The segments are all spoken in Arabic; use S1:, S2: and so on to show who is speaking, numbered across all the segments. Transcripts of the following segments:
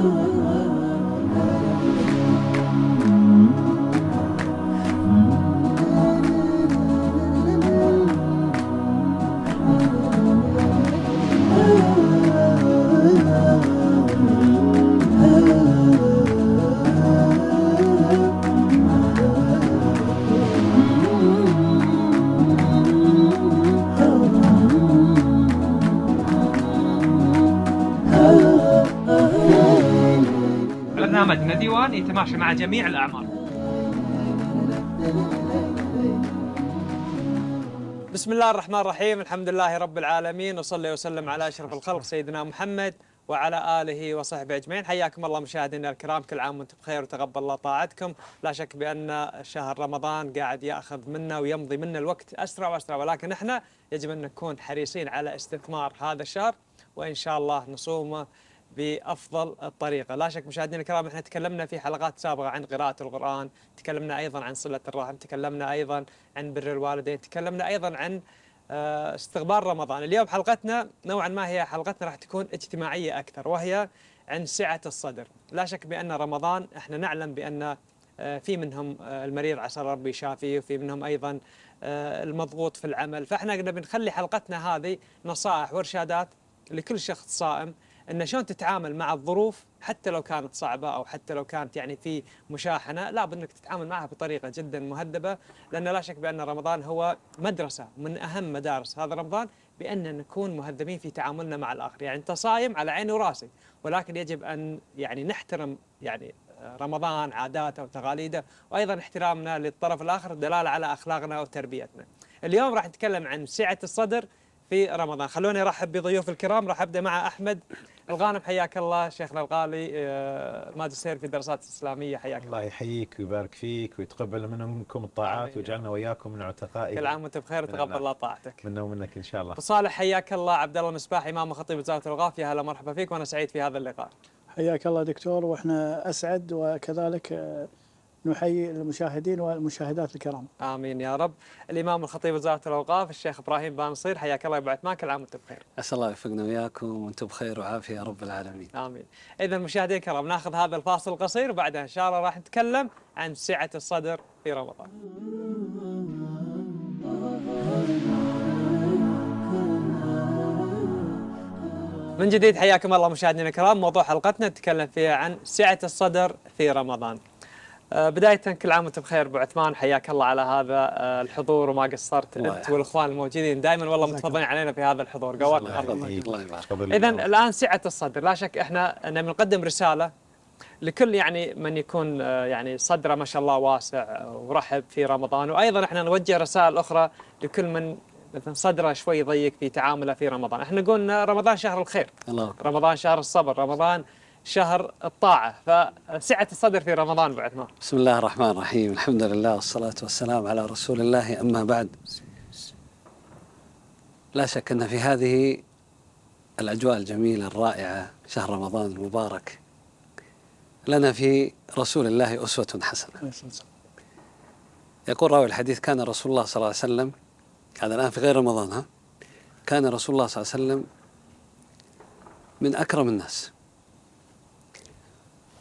S1: Oh, يتماشى مع جميع الأعمار بسم الله الرحمن الرحيم الحمد لله رب العالمين وصلى وسلم على أشرف الخلق سيدنا محمد وعلى آله وصحبه أجمعين حياكم الله مشاهدينا الكرام كل عام وانتم بخير وتقبل الله طاعتكم لا شك بأن شهر رمضان قاعد يأخذ منا ويمضي منا الوقت أسرع وأسرع ولكن احنا يجب أن نكون حريصين على استثمار هذا الشهر وإن شاء الله نصومه بافضل الطريقه، لا شك مشاهدينا الكرام احنا تكلمنا في حلقات سابقه عن قراءه القران، تكلمنا ايضا عن صله الرحم، تكلمنا ايضا عن بر الوالدين، تكلمنا ايضا عن آه، استقبال رمضان، اليوم حلقتنا نوعا ما هي حلقتنا راح تكون اجتماعيه اكثر وهي عن سعه الصدر، لا شك بان رمضان احنا نعلم بان آه، في منهم آه، المريض عسى ربي شافي وفي منهم ايضا المضغوط في العمل، فاحنا بنخلي حلقتنا هذه نصائح وارشادات لكل شخص صائم ان شلون تتعامل مع الظروف حتى لو كانت صعبه او حتى لو كانت يعني في مشاحنه لابد انك تتعامل معها بطريقه جدا مهذبه لان لا شك بان رمضان هو مدرسه من اهم مدارس هذا رمضان بان نكون مهذبين في تعاملنا مع الاخر، يعني انت صايم على عيني وراسي ولكن يجب ان يعني نحترم يعني رمضان عاداته وتقاليده وايضا احترامنا للطرف الاخر دلاله على اخلاقنا وتربيتنا. اليوم راح نتكلم عن سعه الصدر في رمضان خلوني ارحب بضيوف الكرام راح ابدا مع احمد الغانم حياك الله شيخنا الغالي آه، ماجستير في الدراسات الاسلاميه حياك الله الله يحييك
S2: ويبارك فيك ويتقبل منكم الطاعات ويجعلنا واياكم من عتقائه كل عام وانت
S1: بخير وتقبل الله طاعتك
S2: منا ومنك ان شاء الله
S1: وصالح حياك الله عبد الله المسباح امام خطيب وزاره الاوقاف يا هلا مرحبا فيك وانا سعيد في هذا اللقاء
S3: حياك الله دكتور واحنا اسعد وكذلك آه، نحيي المشاهدين والمشاهدات الكرام
S1: امين يا رب الامام الخطيب وزاره الاوقاف الشيخ ابراهيم بانصير حياك الله ابو عثمان كل عام وانتم بخير
S4: اسال الله يوفقنا وياكم وانتم بخير وعافيه يا رب العالمين
S1: امين اذا مشاهدينا الكرام ناخذ هذا الفاصل القصير وبعدها ان شاء الله راح نتكلم عن سعه الصدر في رمضان من جديد حياكم الله مشاهدينا الكرام موضوع حلقتنا نتكلم فيها عن سعة الصدر في رمضان آه، بداية كل عام وانتم بخير ابو عثمان حياك الله على هذا آه، الحضور وما قصرت انت والاخوان الموجودين دائما والله متفضلين علينا في هذا الحضور قواك
S4: الله يبارك اذا
S1: الان سعة الصدر لا شك احنا نبي نقدم رسالة لكل يعني من يكون آه، يعني صدره ما شاء الله واسع ورحب في رمضان وايضا احنا نوجه رسائل اخرى لكل من مثلا صدره شوي ضيق في تعامله في رمضان، احنا قلنا رمضان شهر الخير الله. رمضان شهر الصبر، رمضان شهر الطاعة فسعة الصدر في رمضان أبو عثمان
S4: بسم الله الرحمن الرحيم الحمد لله والصلاة والسلام على رسول الله أما بعد لا شك أن في هذه الأجواء الجميلة الرائعة شهر رمضان المبارك لنا في رسول الله أسوة حسنة يقول راوي الحديث كان رسول الله صلى الله عليه وسلم هذا الآن في غير رمضان ها كان رسول الله صلى الله عليه وسلم من أكرم الناس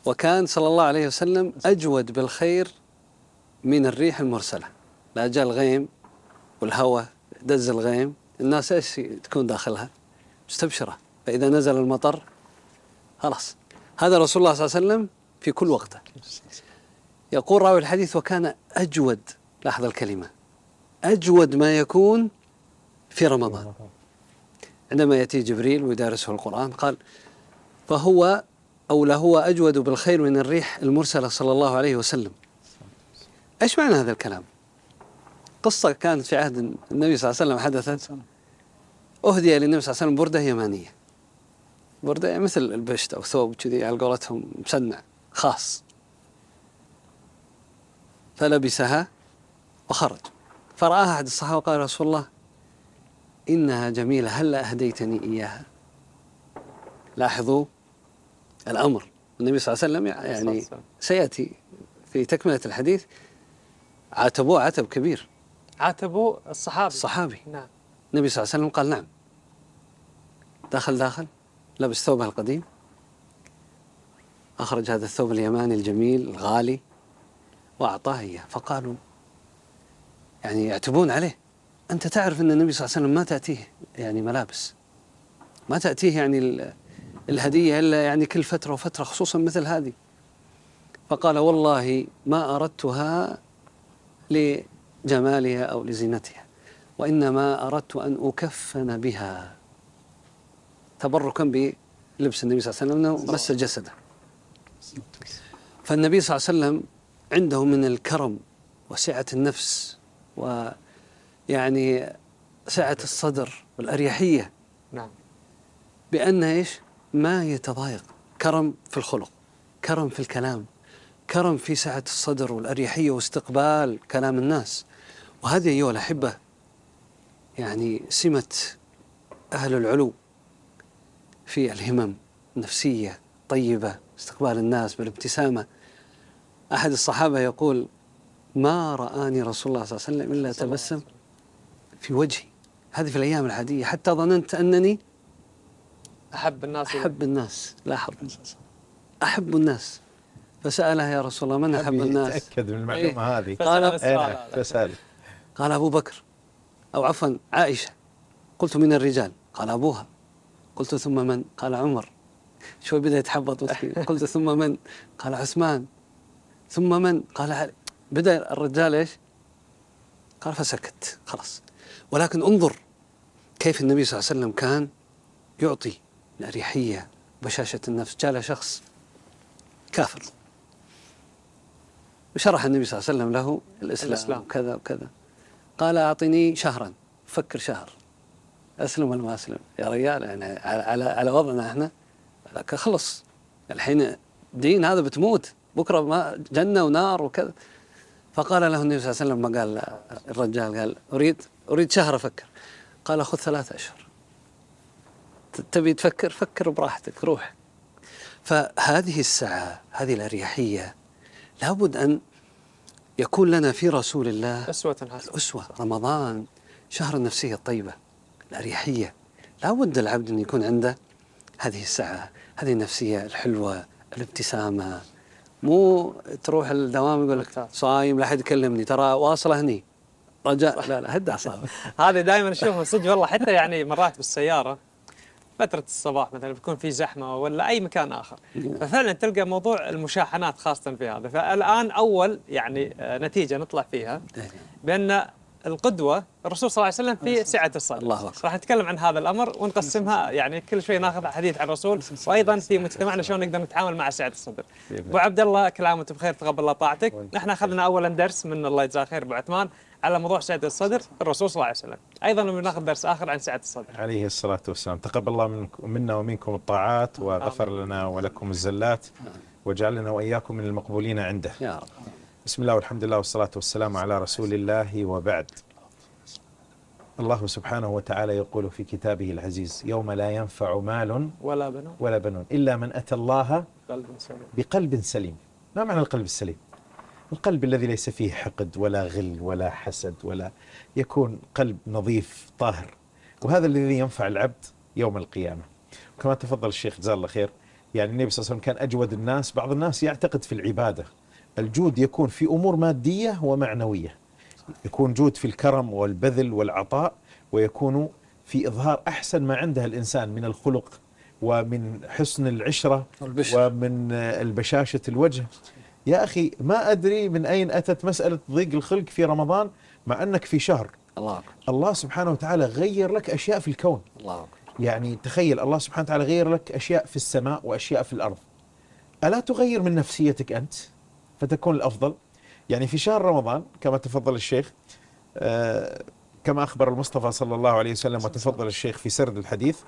S4: وكان صلى الله عليه وسلم أجود بالخير من الريح المرسلة لا جاء الغيم والهواء دز الغيم الناس إيش تكون داخلها مستبشرة فإذا نزل المطر خلاص هذا رسول الله صلى الله عليه وسلم في كل وقته يقول راوي الحديث وكان أجود لاحظ الكلمة أجود ما يكون في رمضان عندما يأتي جبريل ويدارسه القرآن قال فهو أو لهو أجود بالخير من الريح المرسلة صلى الله عليه وسلم إيش معنى هذا الكلام؟ قصة كانت في عهد النبي صلى الله عليه وسلم حدثت أهدي للنبي صلى الله عليه وسلم بردة يمانية بردة يعني مثل البشت أو ثوب كذي على قولتهم مسنع خاص فلبسها وخرج فرآها أحد الصحابة وقال رسول الله إنها جميلة هلا أهديتني إياها لاحظوا الأمر النبي صلى الله عليه وسلم يعني سيأتي في تكملة الحديث عاتبوه عتب كبير عاتبوه الصحابي الصحابي نعم النبي صلى الله عليه وسلم قال نعم دخل داخل لبس ثوبه القديم أخرج هذا الثوب اليماني الجميل الغالي وأعطاه إياه فقالوا يعني يعتبون عليه أنت تعرف أن النبي صلى الله عليه وسلم ما تأتيه يعني ملابس ما تأتيه يعني الهدية إلا يعني كل فترة وفترة خصوصا مثل هذه فقال والله ما أردتها لجمالها أو لزينتها وإنما أردت أن أكفن بها تبركا بلبس النبي صلى الله عليه وسلم أنه مس جسده فالنبي صلى الله عليه وسلم عنده من الكرم وسعة النفس و يعني سعة الصدر والأريحية نعم بأن إيش ما يتضايق كرم في الخلق كرم في الكلام كرم في سعة الصدر والأريحية واستقبال كلام الناس وهذه أيها الأحبة يعني سمة أهل العلو في الهمم نفسية طيبة استقبال الناس بالابتسامة أحد الصحابة يقول ما رآني رسول الله صلى الله عليه وسلم إلا تبسم في وجهي هذه في الأيام العادية حتى ظننت أنني أحب الناس أحب الناس لاحظ أحب الناس فسألها يا رسول الله من أحب الناس تأكد من إيه. المعلومة إيه؟ نعم، هذه قال فسأل قال أبو بكر أو عفوا عائشة قلت من الرجال قال أبوها قلت ثم من قال عمر شوي بدأ يتحبط قلت ثم من قال عثمان ثم من قال علي بدأ الرجال إيش قال فسكت خلاص ولكن انظر كيف النبي صلى الله عليه وسلم كان يعطي الأريحية بشاشة النفس جاء شخص كافر وشرح النبي صلى الله عليه وسلم له الإسلام, الإسلام. وكذا وكذا قال أعطني شهرا فكر شهر أسلم ولا ما أسلم يا ريال يعني على, على وضعنا إحنا خلص الحين دين هذا بتموت بكرة ما جنة ونار وكذا فقال له النبي صلى الله عليه وسلم ما قال الرجال قال أريد أريد شهر أفكر قال خذ ثلاثة أشهر تبي تفكر فكر براحتك روح فهذه السعة هذه الأريحية لابد أن يكون لنا في رسول الله أسوة حسنة الأسوة رمضان شهر النفسية الطيبة الأريحية لابد العبد أن يكون عنده هذه السعة هذه النفسية الحلوة الابتسامة مو تروح الدوام يقول لك صايم لا حد يكلمني ترى واصله هني رجاء لا لا هد اعصابك هذه
S1: دائما اشوفه صدق والله حتى يعني مرات بالسياره فتره الصباح مثلا بيكون في زحمه ولا اي مكان اخر نعم. ففعلا تلقى موضوع المشاحنات خاصه في هذا فالان اول يعني آه، نتيجه نطلع فيها إيه. بان القدوه الرسول صلى الله عليه وسلم في سعه الصدر الله أكبر. راح نتكلم عن هذا الامر ونقسمها يعني كل شوي ناخذ حديث عن الرسول وايضا في مجتمعنا شلون نقدر نتعامل مع سعه الصدر ابو عبد الله كل عام وانت بخير تقبل الله طاعتك نحن اخذنا اولا درس من الله يجزاه خير ابو عثمان على موضوع سعه الصدر الرسول صلى الله عليه وسلم ايضا بناخذ درس اخر عن سعه الصدر
S2: عليه الصلاه والسلام تقبل الله منا ومنكم الطاعات وغفر لنا ولكم الزلات وجعلنا واياكم من المقبولين عنده يا رب بسم الله والحمد لله والصلاة والسلام على رسول الله وبعد الله سبحانه وتعالى يقول في كتابه العزيز يوم لا ينفع مال ولا بنون ولا بنون إلا من أتى الله بقلب سليم ما معنى القلب السليم القلب الذي ليس فيه حقد ولا غل ولا حسد ولا يكون قلب نظيف طاهر وهذا الذي ينفع العبد يوم القيامة كما تفضل الشيخ جزاه الله خير يعني النبي صلى الله عليه وسلم كان أجود الناس بعض الناس يعتقد في العبادة الجود يكون في أمور مادية ومعنوية يكون جود في الكرم والبذل والعطاء ويكون في إظهار أحسن ما عنده الإنسان من الخلق ومن حسن العشرة البشر. ومن البشاشة الوجه يا أخي ما أدري من أين أتت مسألة ضيق الخلق في رمضان مع أنك في شهر الله, أكبر. الله سبحانه وتعالى غير لك أشياء في الكون الله أكبر. يعني تخيل الله سبحانه وتعالى غير لك أشياء في السماء وأشياء في الأرض ألا تغير من نفسيتك أنت؟ فتكون الأفضل يعني في شهر رمضان كما تفضل الشيخ آه، كما أخبر المصطفى صلى الله عليه وسلم وتفضل الشيخ في سرد الحديث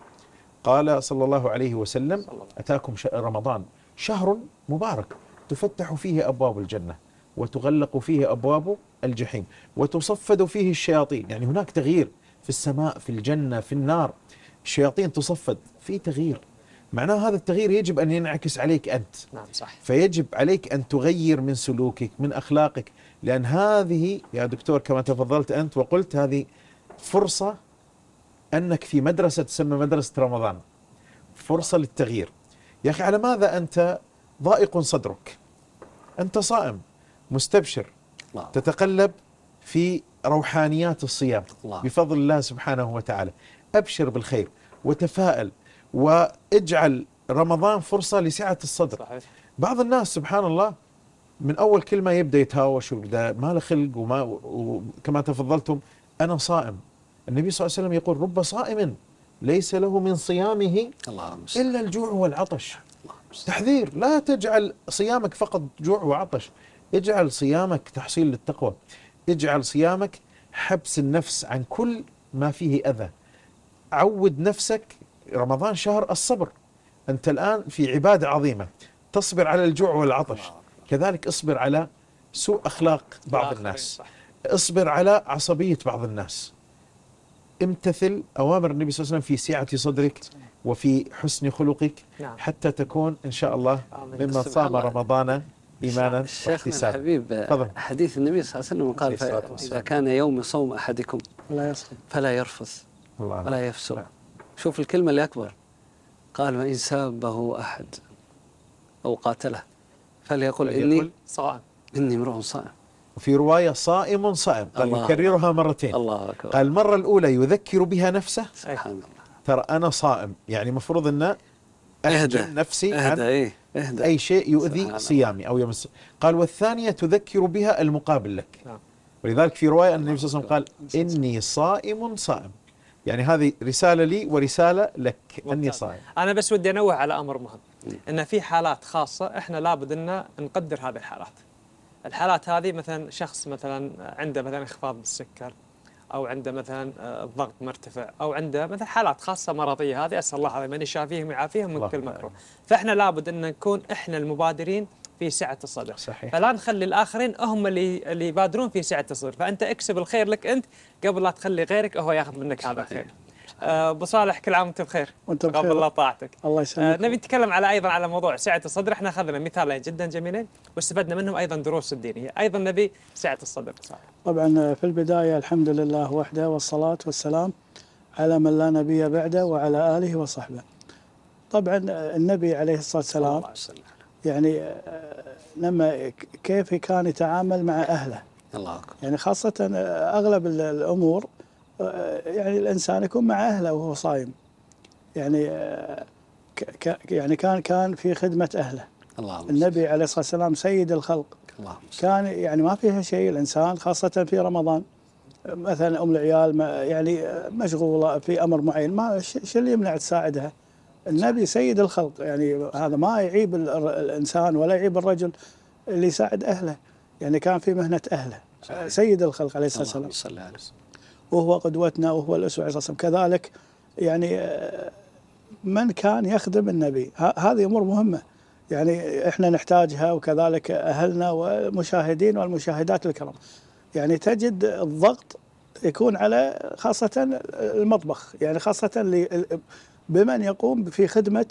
S2: قال صلى الله عليه وسلم أتاكم رمضان شهر مبارك تفتح فيه أبواب الجنة وتغلق فيه أبواب الجحيم وتصفد فيه الشياطين يعني هناك تغيير في السماء في الجنة في النار الشياطين تصفد في تغيير معناه هذا التغيير يجب أن ينعكس عليك أنت نعم صح فيجب عليك أن تغير من سلوكك من أخلاقك لأن هذه يا دكتور كما تفضلت أنت وقلت هذه فرصة أنك في مدرسة تسمى مدرسة رمضان فرصة للتغيير يا أخي على ماذا أنت ضائق صدرك أنت صائم مستبشر الله. تتقلب في روحانيات الصيام الله. بفضل الله سبحانه وتعالى أبشر بالخير وتفائل واجعل رمضان فرصة لسعة الصدر صحيح. بعض الناس سبحان الله من أول كلمة يبدأ يتهاوش ويبدأ ما له خلق وما وكما تفضلتم أنا صائم النبي صلى الله عليه وسلم يقول رب صائم ليس له من صيامه إلا الجوع والعطش تحذير لا تجعل صيامك فقط جوع وعطش اجعل صيامك تحصيل للتقوى اجعل صيامك حبس النفس عن كل ما فيه أذى عود نفسك رمضان شهر الصبر أنت الآن في عبادة عظيمة تصبر على الجوع والعطش كذلك اصبر على سوء أخلاق بعض الناس اصبر على عصبية بعض الناس امتثل أوامر النبي صلى الله عليه وسلم في سعة صدرك وفي حسن خلقك نعم. حتى تكون إن شاء الله ممن صام رمضان إيمانا واحتسابا الحبيب آه، حديث النبي صلى الله عليه وسلم قال
S4: إذا كان يوم صوم أحدكم فلا يرفث ولا يفسق نعم. شوف الكلمة اللي أكبر قال وإن سابه أحد أو قاتله
S2: فليقل إني صائم إني امرؤ صائم وفي رواية صائم صائم قال يكررها مرتين الله أكبر قال المرة الأولى يذكر بها نفسه سبحان الله ترى أنا صائم يعني مفروض أن أهدى نفسي أهدى إيه؟ أهدى أي شيء يؤذي صيامي أو يمس قال والثانية تذكر بها المقابل لك نعم. ولذلك في رواية أن النبي صلى الله عليه وسلم نعم. قال إني صائم صائم يعني هذه رسالة لي ورسالة لك أني صائم
S1: أنا بس ودي أنوه على أمر مهم أن في حالات خاصة إحنا لابد أن نقدر هذه الحالات الحالات هذه مثلا شخص مثلا عنده مثلا انخفاض بالسكر او عنده مثلا آه، الضغط مرتفع او عنده مثلا حالات خاصه مرضيه هذه اسال الله العظيم من يشافيهم ويعافيهم من كل مكروه فاحنا لابد ان نكون احنا المبادرين في سعه الصدر صحيح. فلا نخلي الاخرين هم اللي اللي يبادرون في سعه الصدر فانت اكسب الخير لك انت قبل لا تخلي غيرك هو ياخذ منك صحيح. هذا الخير آه، ابو صالح كل عام وانت بخير وانت بخير قبل الله
S3: طاعتك الله يسلمك آه،
S1: نبي نتكلم على ايضا على موضوع سعه الصدر احنا اخذنا مثالين جدا جميلين واستفدنا منهم ايضا دروس الدينيه ايضا نبي سعه الصدر صالح.
S3: طبعا آه، في البدايه الحمد لله وحده والصلاه والسلام على من لا نبي بعده وعلى اله وصحبه طبعا النبي عليه الصلاه والسلام يعني آه، لما كيف كان يتعامل مع أهله الله أكبر يعني خاصة آه، أغلب الأمور آه، يعني الإنسان يكون مع أهله وهو صايم يعني يعني كان كان في خدمة أهله الله النبي عليه الصلاة والسلام سيد الخلق الله كان يعني ما فيها شيء الإنسان خاصة في رمضان مثلا أم العيال يعني مشغولة في أمر معين ما شو اللي يمنع تساعدها النبي سيد الخلق يعني هذا ما يعيب الانسان ولا يعيب الرجل اللي يساعد اهله يعني كان في مهنه اهله صحيح. سيد الخلق عليه الصلاه والسلام صلى الله عليه وسلم وهو قدوتنا وهو الاسوه عليه الصلاه والسلام كذلك يعني آه، من كان يخدم النبي هذه امور مهمه يعني احنا نحتاجها وكذلك اهلنا والمشاهدين والمشاهدات الكرام يعني تجد الضغط يكون على خاصة المطبخ يعني خاصة بمن يقوم في خدمه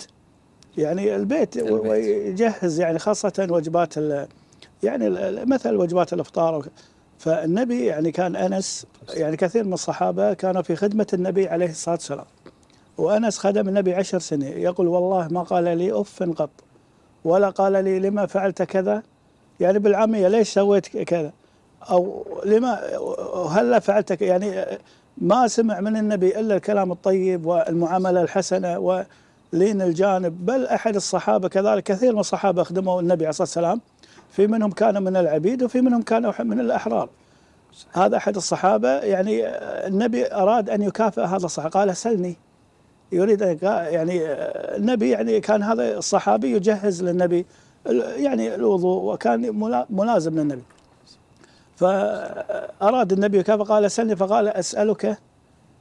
S3: يعني البيت, البيت. ويجهز يعني خاصه وجبات يعني مثل وجبات الافطار فالنبي يعني كان انس يعني كثير من الصحابه كانوا في خدمه النبي عليه الصلاه والسلام وانس خدم النبي عشر سنين يقول والله ما قال لي اف قط ولا قال لي لما فعلت كذا يعني بالعاميه ليش سويت كذا او لما هلا فعلت يعني ما سمع من النبي إلا الكلام الطيب والمعاملة الحسنة ولين الجانب بل أحد الصحابة كذلك كثير من الصحابة خدموا النبي عليه الصلاة والسلام في منهم كانوا من العبيد وفي منهم كانوا من الأحرار هذا أحد الصحابة يعني النبي أراد أن يكافئ هذا الصحابة قال سلني يريد أن يعني النبي يعني كان هذا الصحابي يجهز للنبي يعني الوضوء وكان ملازم للنبي فأراد النبي فقال سلني فقال أسألك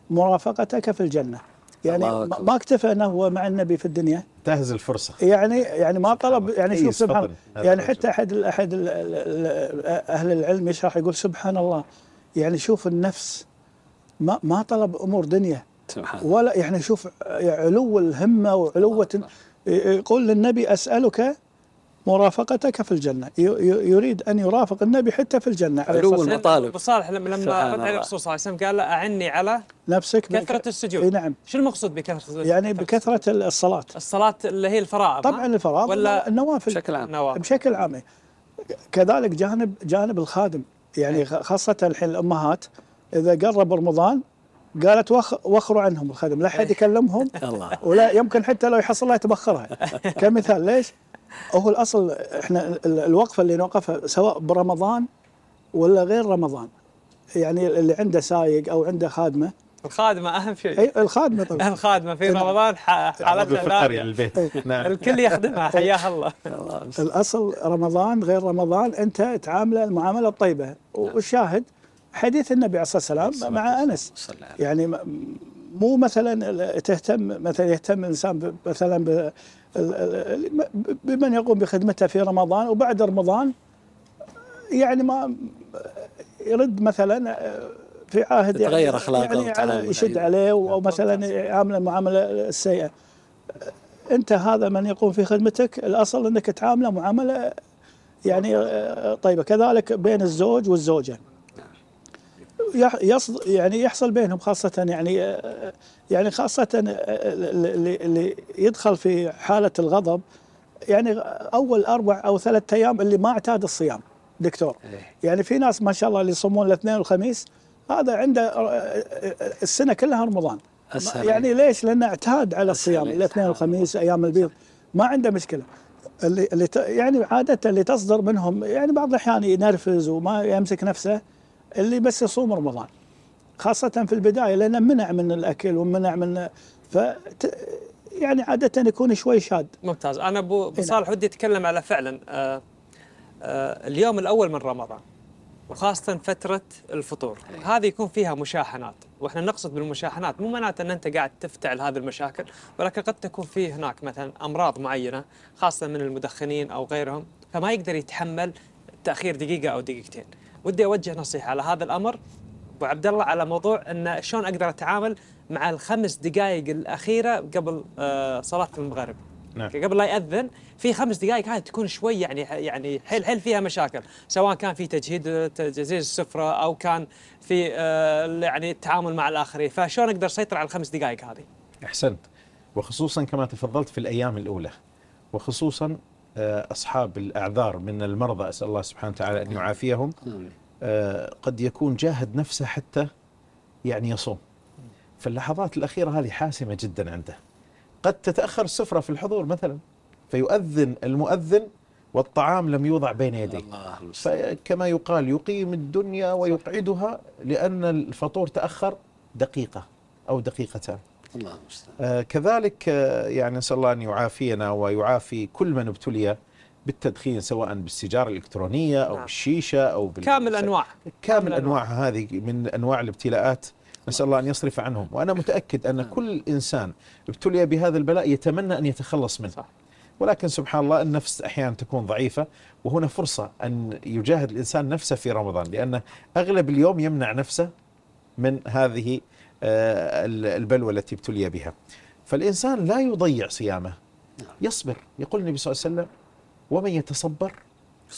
S3: مرافقتك في الجنة يعني ما اكتفى انه هو مع النبي في الدنيا تهز الفرصه يعني يعني ما طلب يعني شوف إيه، سبحان يعني حتى احد احد اهل العلم يشرح يقول سبحان الله يعني شوف النفس ما ما طلب امور دنيا سبحان ولا يعني شوف يعني علو الهمه وعلوه يقول للنبي اسالك مرافقتك في الجنة يريد أن يرافق النبي حتى في الجنة علو المطالب
S1: أبو صالح لما لما رد عليه الرسول صلى الله عليه وسلم قال له أعني على
S3: نفسك كثرة
S1: بك... السجود اي نعم شو المقصود بكثرة السجود؟ يعني
S3: بكثرة الصلاة
S1: الصلاة اللي هي الفرائض طبعا الفرائض ولا
S3: النوافل بشكل عام نوافل. بشكل عام كذلك جانب جانب الخادم يعني إيه. خاصة الحين الأمهات إذا قرب رمضان قالت وخ وخروا عنهم الخدم لا حد إيه. يكلمهم ولا يمكن حتى لو يحصل لها تبخرها كمثال ليش؟ هو الاصل احنا الوقفه اللي نوقفها سواء برمضان ولا غير رمضان يعني اللي عنده سايق او عنده خادمه
S1: الخادمة أهم شيء
S3: أي الخادمة طبعا أهم
S1: خادمة في رمضان حالتها نارية البيت إيه. نعم. الكل يخدمها إيه. حياها الله
S3: الأصل رمضان غير رمضان أنت تعامله المعاملة الطيبة نعم. والشاهد حديث النبي عليه الصلاة والسلام مع أنس يعني مو مثلا تهتم مثلا يهتم الإنسان مثلا بمن يقوم بخدمته في رمضان وبعد رمضان يعني ما يرد مثلا آه، في عهد يعني تغير يعني اخلاقه يعني يشد أيوه. عليه او مثلا يعامله المعامله السيئه انت هذا من يقوم في خدمتك الاصل انك تعامله معامله يعني آه، طيبه كذلك بين الزوج والزوجه يعني يحصل بينهم خاصة يعني آه، آه، يعني خاصة اللي آه، يدخل في حالة الغضب يعني أول أربع أو ثلاثة أيام اللي ما اعتاد الصيام دكتور إيه. يعني في ناس ما شاء الله اللي يصومون الاثنين والخميس هذا عنده السنة كلها رمضان يعني ليش؟ لأنه اعتاد على الصيام الاثنين والخميس أيام البيض ما عنده مشكلة اللي اللي يعني عادة اللي تصدر منهم يعني بعض الأحيان ينرفز وما يمسك نفسه اللي بس يصوم رمضان خاصة في البداية لأن منع من الأكل ومنع من ف يعني عادة يكون شوي شاد ممتاز
S1: أنا أبو صالح ودي أتكلم على فعلا آآ آه، آآ آه، اليوم الأول من رمضان وخاصة فترة الفطور هذه يكون فيها مشاحنات واحنا نقصد بالمشاحنات مو معناته ان انت قاعد تفتعل هذه المشاكل ولكن قد تكون في هناك مثلا امراض معينه خاصه من المدخنين او غيرهم فما يقدر يتحمل تاخير دقيقه او دقيقتين ودي اوجه نصيحه على هذا الامر ابو عبد الله على موضوع ان شلون اقدر اتعامل مع الخمس دقائق الاخيره قبل آه، صلاه المغرب نعم. يعني قبل لا ياذن في خمس دقائق هذه تكون شوي يعني يعني حيل حيل فيها مشاكل سواء كان في تجهيد تجهيز السفره او كان في آه، يعني التعامل مع الاخرين فشلون اقدر اسيطر على الخمس دقائق هذه
S2: احسنت وخصوصا كما تفضلت في الايام الاولى وخصوصا آه، أصحاب الأعذار من المرضى أسأل الله سبحانه وتعالى أن يعافيهم آه، قد يكون جاهد نفسه حتى يعني يصوم فاللحظات الأخيرة هذه حاسمة جدا عنده قد تتأخر السفرة في الحضور مثلا فيؤذن المؤذن والطعام لم يوضع بين يديه فكما يقال يقيم الدنيا ويقعدها لأن الفطور تأخر دقيقة أو دقيقتان الله المستعان آه، كذلك آه، يعني نسال الله ان يعافينا ويعافي كل من ابتلي بالتدخين سواء بالسيجاره الالكترونيه او نعم. بالشيشه او بال... كامل انواع كامل انواع هذه من انواع الابتلاءات نسال الله ان يصرف عنهم وانا متاكد ان نعم. كل انسان ابتلي بهذا البلاء يتمنى ان يتخلص منه صح. ولكن سبحان الله النفس احيانا تكون ضعيفه وهنا فرصه ان يجاهد الانسان نفسه في رمضان لان اغلب اليوم يمنع نفسه من هذه آه، البلوى التي ابتلي بها فالإنسان لا يضيع صيامه نعم. يصبر يقول النبي صلى الله عليه وسلم ومن يتصبر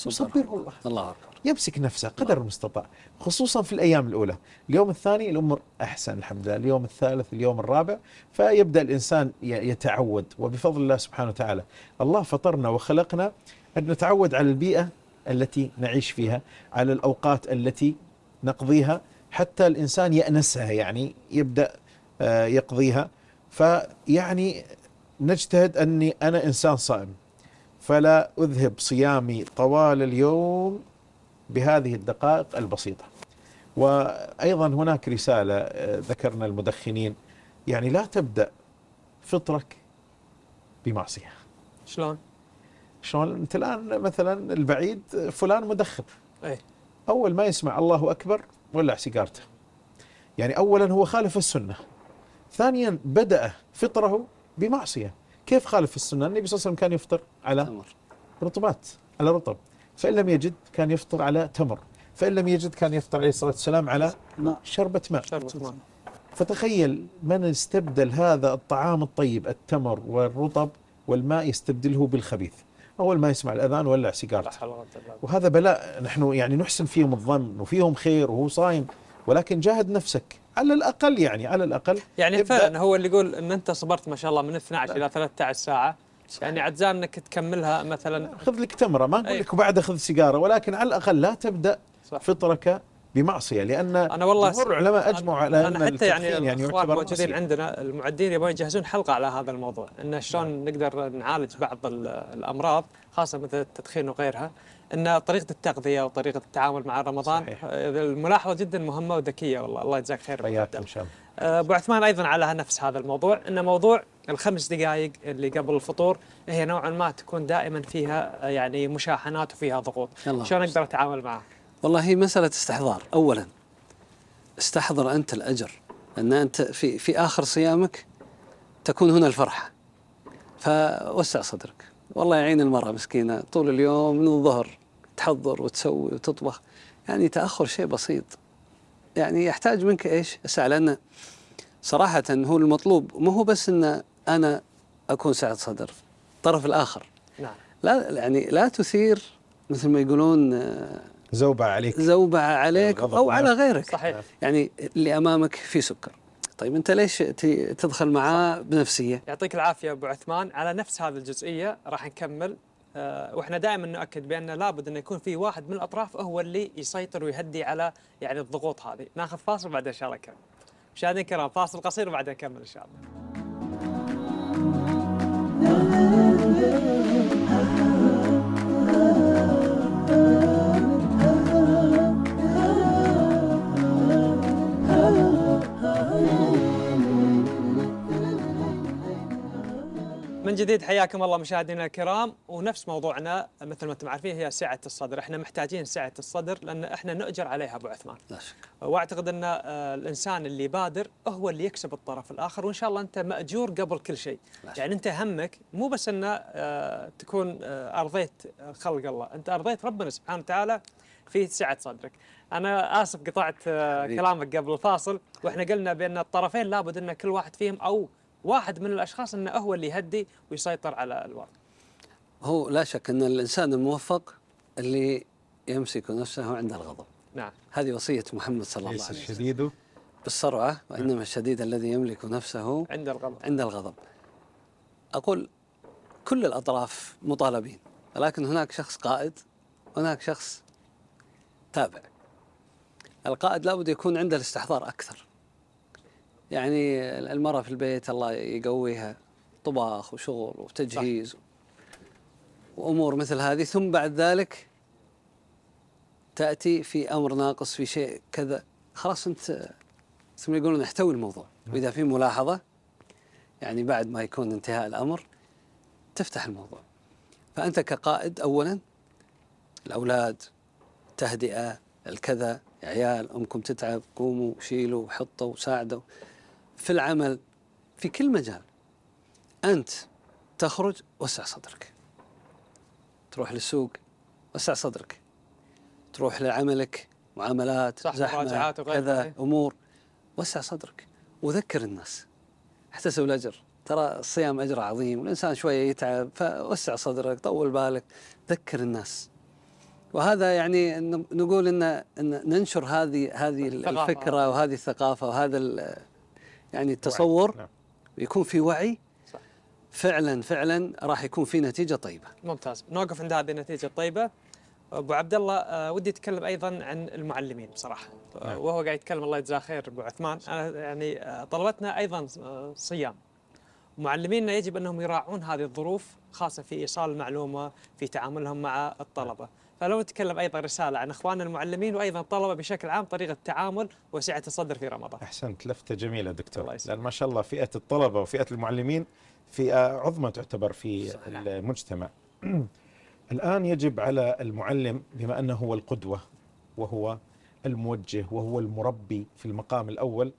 S2: يصبره الله الله يمسك نفسه قدر المستطاع خصوصا في الأيام الأولى اليوم الثاني الأمور أحسن الحمد لله اليوم الثالث اليوم الرابع فيبدأ الإنسان يتعود وبفضل الله سبحانه وتعالى الله فطرنا وخلقنا أن نتعود على البيئة التي نعيش فيها على الأوقات التي نقضيها حتى الإنسان يأنسها يعني يبدأ آه، يقضيها فيعني نجتهد أني أنا إنسان صائم فلا أذهب صيامي طوال اليوم بهذه الدقائق البسيطة وأيضا هناك رسالة آه، ذكرنا المدخنين يعني لا تبدأ فطرك بمعصية شلون؟ شلون أنت الآن مثلا البعيد فلان مدخن أي أول ما يسمع الله أكبر ولع سيجارته يعني أولا هو خالف السنة ثانيا بدأ فطره بمعصية كيف خالف السنة النبي صلى الله عليه وسلم كان يفطر على رطبات على رطب فإن لم يجد كان يفطر على تمر فإن لم يجد كان يفطر عليه الصلاة والسلام على شربة ماء فتخيل من استبدل هذا الطعام الطيب التمر والرطب والماء يستبدله بالخبيث أول ما يسمع الأذان ولع سيجارته وهذا بلاء نحن يعني نحسن فيهم الظن وفيهم خير وهو صايم ولكن جاهد نفسك على الاقل يعني على الاقل
S1: يعني فعلا هو اللي يقول ان انت صبرت ما شاء الله من 12 الى 13 ساعه صحيح. يعني عجزان انك تكملها مثلا
S2: خذ لك تمره ما اقول لك وبعدها خذ سيجاره ولكن على الاقل لا تبدا صح. فطرك بمعصيه لان انا والله جمهور العلماء اجمعوا على أنا ان حتى يعني, يعني يعتبر
S1: عندنا المعدين يبغون يجهزون حلقه على هذا الموضوع انه شلون نعم. نقدر نعالج بعض الامراض خاصه مثل التدخين وغيرها ان طريقه التغذيه وطريقه التعامل مع رمضان صحيح. الملاحظه جدا مهمه وذكيه والله الله يجزاك خير ان شاء الله أه، ابو عثمان ايضا على نفس هذا الموضوع ان موضوع الخمس دقائق اللي قبل الفطور هي نوعا ما تكون دائما فيها يعني مشاحنات وفيها ضغوط شلون اقدر اتعامل معها
S4: والله هي مسألة استحضار أولا استحضر أنت الأجر أن أنت في, في آخر صيامك تكون هنا الفرحة فوسع صدرك والله يعين المرأة مسكينة طول اليوم من الظهر تحضر وتسوي وتطبخ يعني تأخر شيء بسيط يعني يحتاج منك إيش اسعى لأن صراحة هو المطلوب ما هو بس أن أنا أكون سعة صدر الطرف الآخر نعم. لا يعني لا تثير مثل ما يقولون آه، زوبعة عليك زوبعة يعني عليك أو على غيرك صحيح يعني اللي أمامك في سكر طيب أنت ليش تدخل معاه بنفسية؟
S1: يعطيك العافية أبو عثمان على نفس هذه الجزئية راح نكمل آه، واحنا دائما نؤكد بان لابد انه يكون في واحد من الاطراف هو اللي يسيطر ويهدي على يعني الضغوط هذه، ناخذ فاصل بعد ان شاء الله نكمل. مشاهدينا الكرام فاصل قصير
S2: وبعدين نكمل ان شاء الله.
S1: من جديد حياكم الله مشاهدينا الكرام ونفس موضوعنا مثل ما انتم عارفين هي سعه الصدر، احنا محتاجين سعه الصدر لان احنا نؤجر عليها ابو عثمان. لا شك. واعتقد ان آه، الانسان اللي يبادر هو اللي يكسب الطرف الاخر وان شاء الله انت ماجور قبل كل شيء. يعني انت همك مو بس ان آه، تكون آه، ارضيت خلق الله، انت ارضيت ربنا سبحانه وتعالى في سعه صدرك. انا اسف قطعت كلامك قبل الفاصل واحنا قلنا بان الطرفين لابد ان كل واحد فيهم او واحد من الاشخاص انه هو اللي يهدي ويسيطر على الوضع.
S4: هو لا شك ان الانسان الموفق اللي يمسك نفسه عند الغضب. نعم. هذه وصيه محمد صلى الله عليه وسلم. ليس الشديد بالسرعه نعم. وانما الشديد الذي يملك نفسه عند الغضب. عند الغضب. اقول كل الاطراف مطالبين ولكن هناك شخص قائد هناك شخص تابع. القائد لابد يكون عنده الاستحضار اكثر. يعني المرأة في البيت الله يقويها طباخ وشغل وتجهيز وأمور مثل هذه ثم بعد ذلك تأتي في أمر ناقص في شيء كذا خلاص أنت ثم يقولون احتوي الموضوع وإذا نعم. في ملاحظة يعني بعد ما يكون انتهاء الأمر تفتح الموضوع فأنت كقائد أولا الأولاد تهدئة الكذا عيال أمكم تتعب قوموا شيلوا حطوا ساعدوا في العمل في كل مجال أنت تخرج وسع صدرك تروح للسوق وسع صدرك تروح لعملك معاملات صح زحمة كذا أمور وسع صدرك وذكر الناس احتسب الأجر ترى الصيام أجر عظيم والإنسان شوية يتعب فوسع صدرك طول بالك ذكر الناس وهذا يعني نقول ان, إن ننشر هذه هذه الفكره وهذه الثقافه وهذا يعني التصور نعم. يكون في وعي صح. فعلا فعلا راح يكون في نتيجه طيبه
S1: ممتاز نوقف عند هذه النتيجه الطيبه ابو عبد الله آه، ودي اتكلم ايضا عن المعلمين بصراحه نعم. آه، وهو قاعد يتكلم الله يجزاه خير ابو عثمان انا آه، يعني طلبتنا ايضا صيام معلمينا يجب انهم يراعون هذه الظروف خاصه في ايصال المعلومه في تعاملهم مع الطلبه نعم. فلو نتكلم ايضا رساله عن اخواننا المعلمين وايضا الطلبه بشكل عام طريقه التعامل وسعه الصدر في رمضان.
S2: احسنت لفته جميله دكتور الله لان ما شاء الله فئه الطلبه وفئه المعلمين فئه عظمى تعتبر في صحيح. المجتمع. الان يجب على المعلم بما انه هو القدوه وهو الموجه وهو المربي في المقام الاول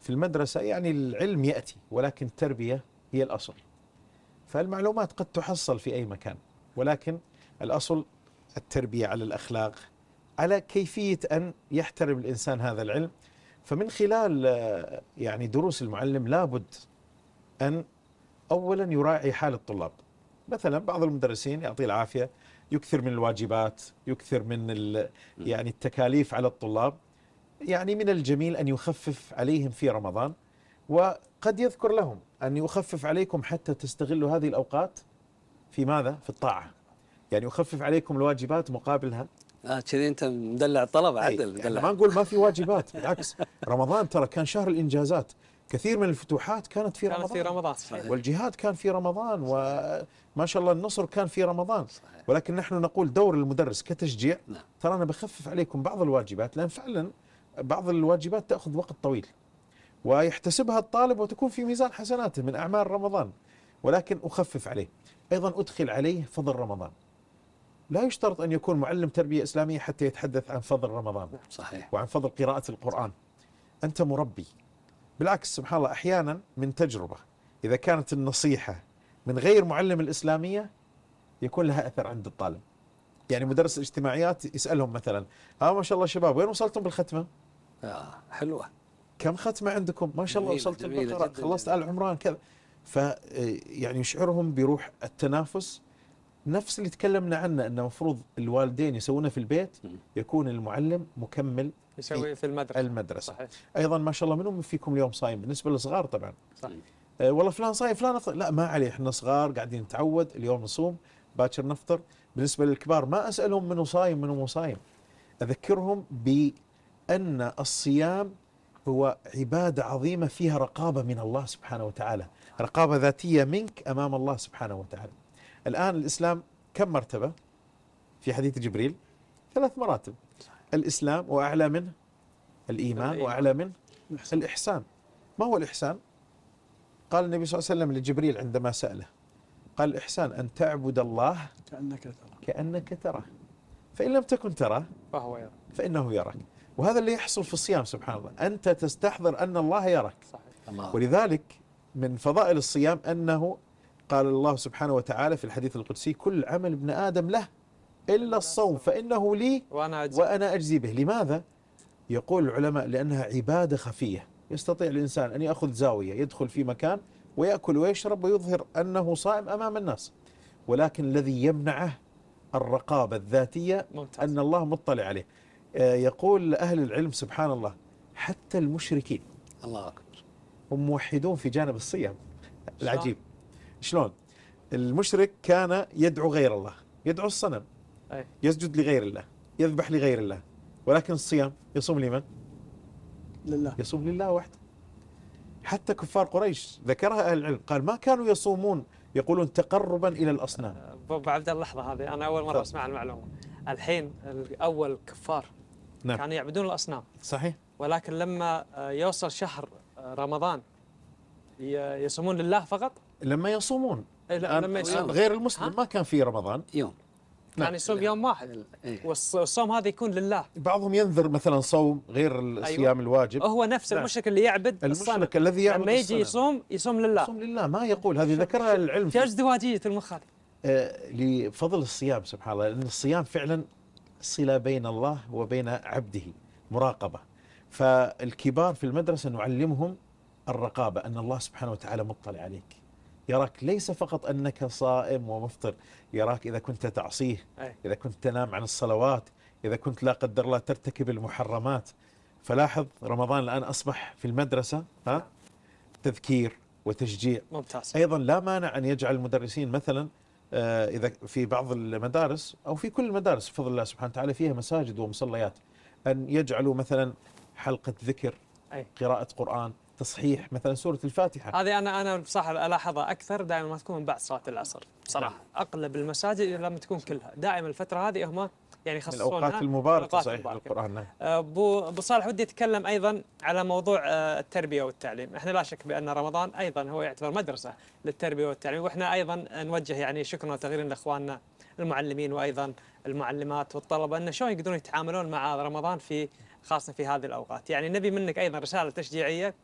S2: في المدرسه يعني العلم ياتي ولكن التربيه هي الاصل. فالمعلومات قد تحصل في اي مكان ولكن الاصل التربية على الأخلاق على كيفية أن يحترم الإنسان هذا العلم فمن خلال آه، يعني دروس المعلم لابد أن أولا يراعي حال الطلاب مثلا بعض المدرسين يعطيه العافية يكثر من الواجبات يكثر من يعني التكاليف على الطلاب يعني من الجميل أن يخفف عليهم في رمضان وقد يذكر لهم أن يخفف عليكم حتى تستغلوا هذه الأوقات في ماذا؟ في الطاعة يعني يخفف عليكم الواجبات مقابلها
S4: اه كذي انت مدلع الطلبه عدل يعني مدلع
S1: يعني
S2: ما نقول ما في واجبات بالعكس رمضان ترى كان شهر الانجازات كثير من الفتوحات كانت في كانت رمضان كانت في رمضان صحيح. والجهاد كان في رمضان وما شاء الله النصر كان في رمضان صحيح. ولكن نحن نقول دور المدرس كتشجيع نعم. ترى انا بخفف عليكم بعض الواجبات لان فعلا بعض الواجبات تاخذ وقت طويل ويحتسبها الطالب وتكون في ميزان حسناته من اعمال رمضان ولكن اخفف عليه ايضا ادخل عليه فضل رمضان لا يشترط أن يكون معلم تربية إسلامية حتى يتحدث عن فضل رمضان صحيح وعن فضل قراءة القرآن أنت مربي بالعكس سبحان الله أحيانا من تجربة إذا كانت النصيحة من غير معلم الإسلامية يكون لها أثر عند الطالب يعني مدرس الاجتماعيات يسألهم مثلا آه ما شاء الله شباب وين وصلتم بالختمة آه حلوة كم ختمة عندكم ما شاء الله وصلت خلصت آل عمران كذا فيعني آه، يشعرهم بروح التنافس نفس اللي تكلمنا عنه أنه المفروض الوالدين يسوونه في البيت يكون المعلم مكمل يسوي في المدرسة المدرسة صحيح. أيضا ما شاء الله منهم فيكم اليوم صايم بالنسبة للصغار طبعا صحيح. أه والله فلان صايم فلان أفضل. لا ما عليه احنا صغار قاعدين نتعود اليوم نصوم باكر نفطر بالنسبة للكبار ما أسألهم منو صايم منو مو صايم أذكرهم بأن الصيام هو عبادة عظيمة فيها رقابة من الله سبحانه وتعالى رقابة ذاتية منك أمام الله سبحانه وتعالى الآن الإسلام كم مرتبة في حديث جبريل ثلاث مراتب الإسلام وأعلى منه الإيمان وأعلى منه الإحسان ما هو الإحسان؟ قال النبي صلى الله عليه وسلم لجبريل عندما سأله قال الإحسان أن تعبد الله كأنك تراه كأنك تراه فإن لم تكن تراه فهو يراك فإنه يراك وهذا اللي يحصل في الصيام سبحان الله أنت تستحضر أن الله يراك صحيح. ولذلك من فضائل الصيام أنه قال الله سبحانه وتعالى في الحديث القدسي كل عمل ابن آدم له إلا الصوم فإنه لي وأنا أجزي, وأنا أجزي به لماذا؟ يقول العلماء لأنها عبادة خفية يستطيع الإنسان أن يأخذ زاوية يدخل في مكان ويأكل ويشرب ويظهر أنه صائم أمام الناس ولكن الذي يمنعه الرقابة الذاتية ممتاز. أن الله مطلع عليه آه، يقول أهل العلم سبحان الله حتى المشركين الله أكبر هم موحدون في جانب الصيام العجيب شلون المشرك كان يدعو غير الله يدعو الصنم أي. يسجد لغير الله يذبح لغير الله ولكن الصيام يصوم لمن لله يصوم لله وحده حتى كفار قريش ذكرها أهل العلم قال ما كانوا يصومون يقولون تقربا إلى الأصنام
S1: أبو عبد الله لحظة هذه أنا أول مرة أسمع المعلومة الحين أول كفار نعم. كانوا يعبدون الأصنام صحيح ولكن لما يوصل شهر رمضان يصومون لله فقط
S2: لما يصومون
S1: إيه، لا لما يصوم غير المسلم
S2: ما كان في رمضان يوم يعني
S1: يصوم يوم واحد إيه. والصوم هذا يكون لله بعضهم
S2: ينذر مثلا صوم غير الصيام أيوة. الواجب هو نفس المشرك اللي يعبد المشرك الذي يعبد لما يجي يصوم يصوم لله يصوم لله ما يقول هذه ذكرها العلم في ازدواجيه المخ هذه آه لفضل الصيام سبحان الله لان الصيام فعلا صله بين الله وبين عبده مراقبه فالكبار في المدرسه نعلمهم الرقابه ان الله سبحانه وتعالى مطلع عليك يراك ليس فقط أنك صائم ومفطر يراك إذا كنت تعصيه إذا كنت تنام عن الصلوات إذا كنت لا قدر الله ترتكب المحرمات فلاحظ رمضان الآن أصبح في المدرسة ها نعم. تذكير وتشجيع ممتاز أيضا لا مانع أن يجعل المدرسين مثلا آه، إذا في بعض المدارس أو في كل المدارس بفضل الله سبحانه وتعالى فيها مساجد ومصليات أن يجعلوا مثلا حلقة ذكر أي. قراءة قرآن تصحيح مثلا سوره الفاتحه
S1: هذه انا انا صح الاحظها اكثر دائما ما تكون بعد صلاه العصر صراحه نعم. اغلب المساجد لما تكون كلها دائما الفتره هذه هم يعني خصصونا الاوقات المباركه صحيح القران نعم أه، ابو ابو صالح ودي اتكلم ايضا على موضوع أه، التربيه والتعليم، احنا لا شك بان رمضان ايضا هو يعتبر مدرسه للتربيه والتعليم، واحنا ايضا نوجه يعني شكرنا وتقديرنا لاخواننا المعلمين وايضا المعلمات والطلبه ان شلون يقدرون يتعاملون مع رمضان في خاصه في هذه الاوقات، يعني نبي منك ايضا رساله تشجيعيه